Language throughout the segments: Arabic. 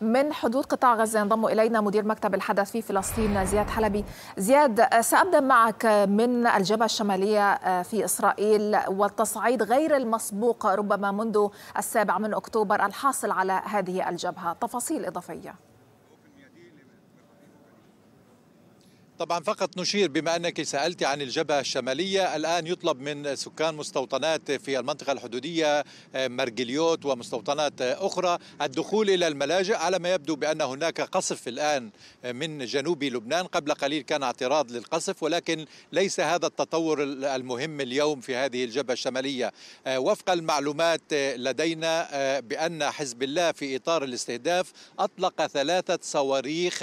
من حدود قطاع غزة ينضم إلينا مدير مكتب الحدث في فلسطين زياد حلبي زياد آه، سأبدأ معك آه، من الجبهة الشمالية آه، في إسرائيل والتصعيد غير المسبوق ربما منذ السابع من أكتوبر الحاصل على هذه الجبهة تفاصيل إضافية طبعا فقط نشير بما انك سالت عن الجبهه الشماليه الان يطلب من سكان مستوطنات في المنطقه الحدوديه آه، مرجليوت ومستوطنات اخرى الدخول الى الملاجئ على ما يبدو بان هناك قصف الان آه، من جنوب لبنان قبل قليل كان اعتراض للقصف ولكن ليس هذا التطور المهم اليوم في هذه الجبهه الشماليه آه، وفق المعلومات لدينا بان حزب الله في اطار الاستهداف اطلق ثلاثه صواريخ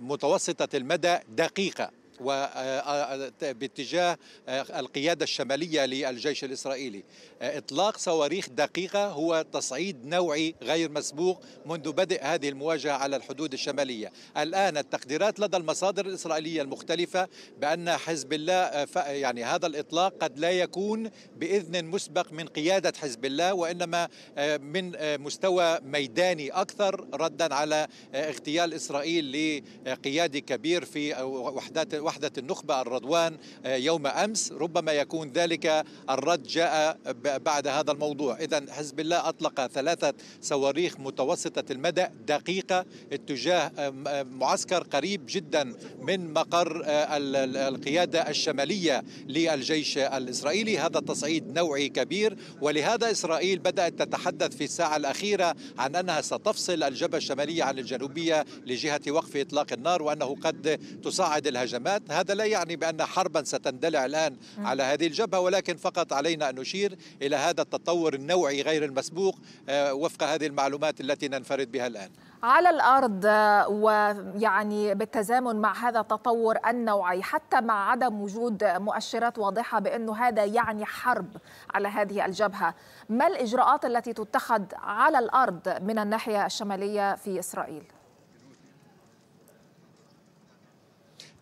متوسطه المدى دقيقة آه، آه، آه، باتجاه القيادة الشمالية للجيش الإسرائيلي إطلاق صواريخ دقيقة هو تصعيد نوعي غير مسبوق منذ بدء هذه المواجهة على الحدود الشمالية الآن التقديرات لدى المصادر الإسرائيلية المختلفة بأن حزب الله يعني هذا الإطلاق قد لا يكون بإذن مسبق من قيادة حزب الله وإنما من مستوى ميداني أكثر ردا على اغتيال إسرائيل لقيادي كبير في وحدات وحدة النخبة الرضوان آه، يوم أمس ربما يكون ذلك الرد جاء بعد هذا الموضوع إذا حزب الله أطلق ثلاثة صواريخ متوسطة المدى دقيقة اتجاه آه، آه، معسكر قريب جدا من مقر القيادة الشمالية للجيش الإسرائيلي هذا تصعيد نوعي كبير ولهذا إسرائيل بدأت تتحدث في الساعة الأخيرة عن أنها ستفصل الجبهة الشمالية عن الجنوبية لجهة وقف إطلاق النار وأنه قد تصعد الهجمات الان هذا لا يعني بأن حربا ستندلع الآن على هذه الجبهة ولكن فقط علينا أن نشير إلى هذا التطور النوعي غير المسبوق آه، وفق هذه المعلومات التي ننفرد بها الآن على الارض آه، ويعني بالتزامن مع هذا التطور النوعي حتى مع عدم وجود مؤشرات واضحه بانه هذا يعني حرب على هذه الجبهه، ما الاجراءات التي تتخذ على الارض من الناحيه الشماليه في اسرائيل؟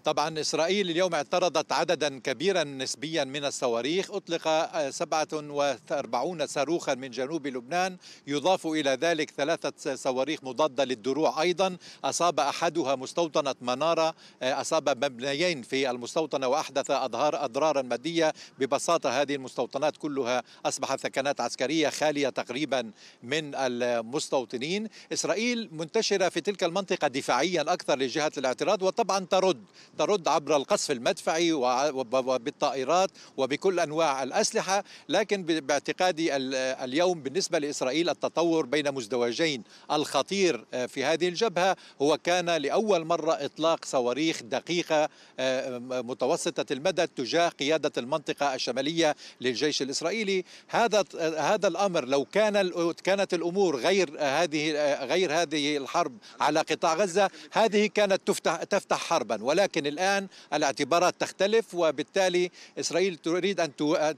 طبعا إسرائيل اليوم اعترضت عددا كبيرا نسبيا من الصواريخ أطلق 47 صاروخا من جنوب لبنان يضاف إلى ذلك ثلاثة صواريخ مضادة للدروع أيضا أصاب أحدها مستوطنة منارة أصاب مبنيين في المستوطنة وأحدث اظهار أضرارا مادية ببساطة هذه المستوطنات كلها أصبحت ثكنات عسكرية خالية تقريبا من المستوطنين إسرائيل منتشرة في تلك المنطقة دفاعيا أكثر لجهة الاعتراض وطبعا ترد ترد عبر القصف المدفعي وبالطائرات وبكل أنواع الأسلحة لكن باعتقادي اليوم بالنسبة لإسرائيل التطور بين مزدوجين الخطير آه، في هذه الجبهة هو كان لأول مرة إطلاق صواريخ دقيقة آه، متوسطة المدى تجاه قيادة المنطقة الشمالية للجيش الإسرائيلي هذا آه، هذا الأمر لو كان كانت الأمور غير هذه غير هذه الحرب على قطاع غزة هذه كانت تفتح تفتح حربا ولكن لكن الآن الاعتبارات تختلف وبالتالي إسرائيل تريد أن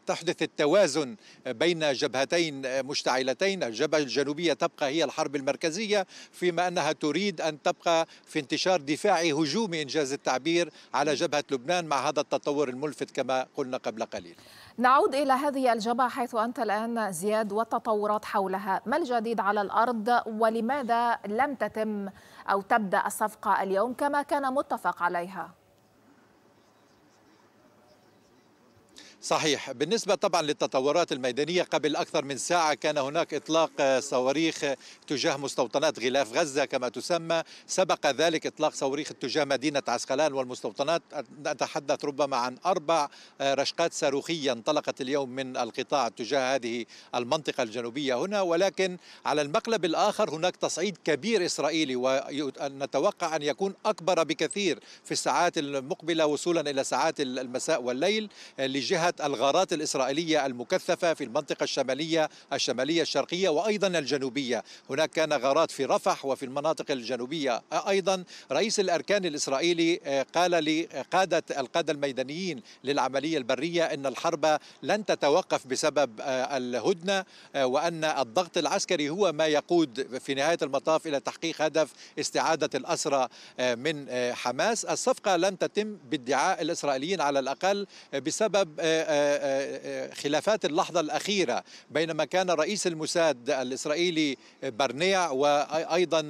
تحدث التوازن بين جبهتين مشتعلتين الجبهة الجنوبية تبقى هي الحرب المركزية فيما أنها تريد أن تبقى في انتشار دفاعي هجومي إنجاز التعبير على جبهة لبنان مع هذا التطور الملفت كما قلنا قبل قليل نعود إلى هذه الجبهة حيث أنت الآن زياد والتطورات حولها ما الجديد على الأرض ولماذا لم تتم أو تبدأ الصفقة اليوم كما كان متفق عليها؟ صحيح بالنسبة طبعا للتطورات الميدانية قبل أكثر من ساعة كان هناك إطلاق آه، صواريخ تجاه مستوطنات غلاف غزة كما تسمى سبق ذلك إطلاق صواريخ تجاه مدينة عسقلان والمستوطنات نتحدث ربما عن أربع آه، رشقات صاروخية انطلقت اليوم من القطاع تجاه هذه المنطقة الجنوبية هنا ولكن على المقلب الآخر هناك تصعيد كبير إسرائيلي ونتوقع أن يكون أكبر بكثير في الساعات المقبلة وصولا إلى ساعات المساء والليل آه، لجهة الغارات الإسرائيلية المكثفة في المنطقة الشمالية الشمالية الشرقية وأيضا الجنوبية هناك كان غارات في رفح وفي المناطق الجنوبية أيضا رئيس الأركان الإسرائيلي آه، قال لقادة آه، القادة الميدانيين للعملية البرية أن الحرب لن تتوقف بسبب آه، الهدنة وأن الضغط العسكري هو ما يقود في نهاية المطاف إلى تحقيق هدف استعادة الأسرى من حماس الصفقة لن تتم بادعاء الإسرائيليين على الأقل بسبب خلافات اللحظة الأخيرة بينما كان رئيس المساد الإسرائيلي برنيع وأيضا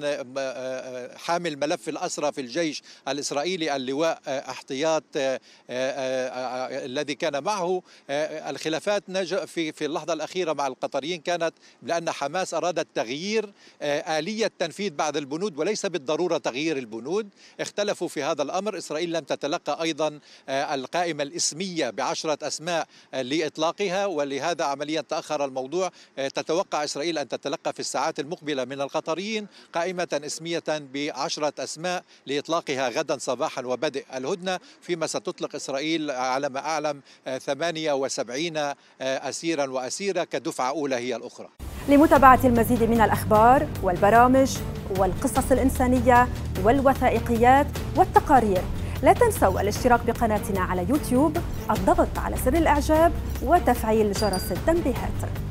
حامل ملف الأسرى في الجيش الإسرائيلي اللواء احتياط آه، آه، آه، الذي كان معه الخلافات في في اللحظة الأخيرة مع القطريين كانت لأن حماس أرادت تغيير آلية تنفيذ بعض البنود وليس بالضرورة تغيير البنود اختلفوا في هذا الأمر إسرائيل لم تتلقى أيضا القائمة الإسمية بعشرة الأسماء لإطلاقها ولهذا عمليا تأخر الموضوع آه، تتوقع إسرائيل أن تتلقى في الساعات المقبلة من القطريين قائمة اسمية بعشرة أسماء لإطلاقها غدا صباحا وبدء الهدنة فيما ستطلق إسرائيل على ما أعلم 78 آه، آه، أسيرا وأسيرة كدفعة أولى هي الأخرى لمتابعة المزيد من الأخبار والبرامج والقصص الإنسانية والوثائقيات والتقارير لا تنسوا الاشتراك بقناتنا على يوتيوب الضغط على زر الإعجاب وتفعيل جرس التنبيهات